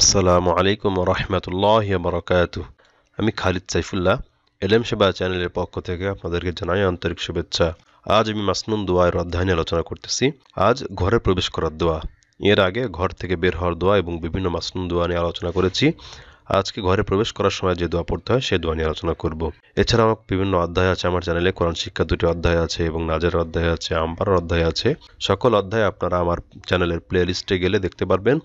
আসসালামু আলাইকুম রহমতুল্লাহ বরকাত আমি খালিদ সাইফুল্লাহ এলএম সেবা চ্যানেলের পক্ষ থেকে আপনাদেরকে জানাই আন্তরিক শুভেচ্ছা আজ আমি মাসনুন দোয়ার নিয়ে আলোচনা করতেছি আজ ঘরে প্রবেশ করার দোয়া এর আগে ঘর থেকে বের হওয়ার দোয়া এবং বিভিন্ন মাসনুন দোয়া নিয়ে আলোচনা করেছি আজকে ঘরে প্রবেশ করার সময় যে দোয়া পড়তে হয় সেই দোয়া নিয়ে আলোচনা করব এছাড়া আমার বিভিন্ন অধ্যায় আছে আমার চ্যানেলে কোরআন শিক্ষা দুটি অধ্যায় আছে এবং নাজের অধ্যায় আছে আম্পার অধ্যায় আছে সকল অধ্যায় আপনারা আমার চ্যানেলের প্লে লিস্টে গেলে দেখতে পারবেন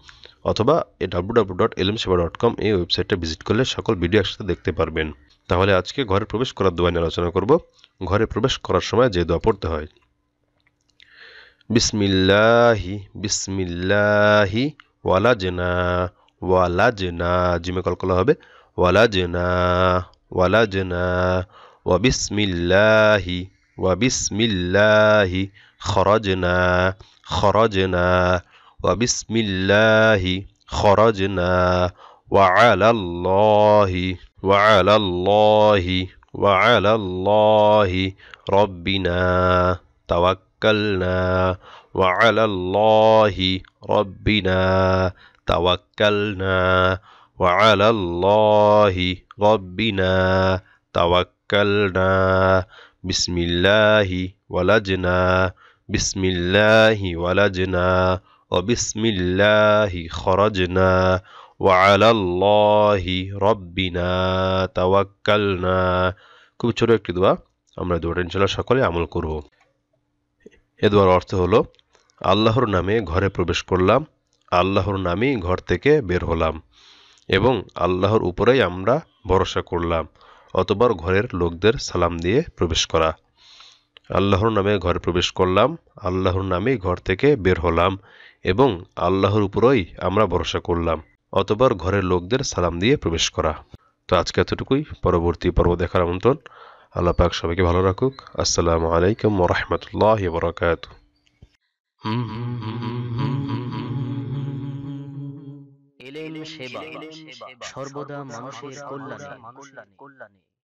অথবা এ W W dot LM Seva dot কম এই ওয়েবসাইটটা ভিজিট করলে সকল ভিডিও একসাথে দেখতে পারবেন তাহলে আজকে ঘরে প্রবেশ করার দোয়া নিয়ে আলোচনা করব ঘরে প্রবেশ করার সময় যে দোয়া পড়তে হয় বিসমিল্লাহি বিসমিল্লাহি ওয়ালা জেনা ولجنا جيم كالكولا হবে ولجنا ولجنا وبسم الله وبسم الله خرجنا خرجنا وبسم الله خرجنا وعلى الله وعلى الله وعلى الله ربنا توكلنا وعلى الله ربنا তাওয়াক্কালনা ওয়া আলাল্লাহি রব্বিনা তাওয়াক্কালনা বিসমিল্লাহি ওয়ালাজনা বিসমিল্লাহি ওয়ালাজনা وبسم الله خرجنا وعلى الله ربنا توكلنا খুব ছোট একটি দোয়া আমরা দোয়াটা ইনশাল্লাহ সকলে আমল করব এ দোয়ার অর্থ হলো আল্লাহর নামে ঘরে প্রবেশ করলাম আল্লাহর নামেই ঘর থেকে বের হলাম এবং আল্লাহর উপরেই আমরা ভরসা করলাম অতবার ঘরের লোকদের সালাম দিয়ে প্রবেশ করা আল্লাহর নামে ঘরে প্রবেশ করলাম আল্লাহর নামেই ঘর থেকে বের হলাম এবং আল্লাহর উপরেই আমরা ভরসা করলাম অতবার ঘরের লোকদের সালাম দিয়ে প্রবেশ করা তো আজকে এতটুকুই পরবর্তী পর্ব দেখার আমন্ত্রণ আল্লাহ পাক সবাইকে ভালো রাখুক আসসালামু আলাইকুম রহমতুল্লাহ বরাকাত সেবা সর্বদা মানুষের কল্যাণে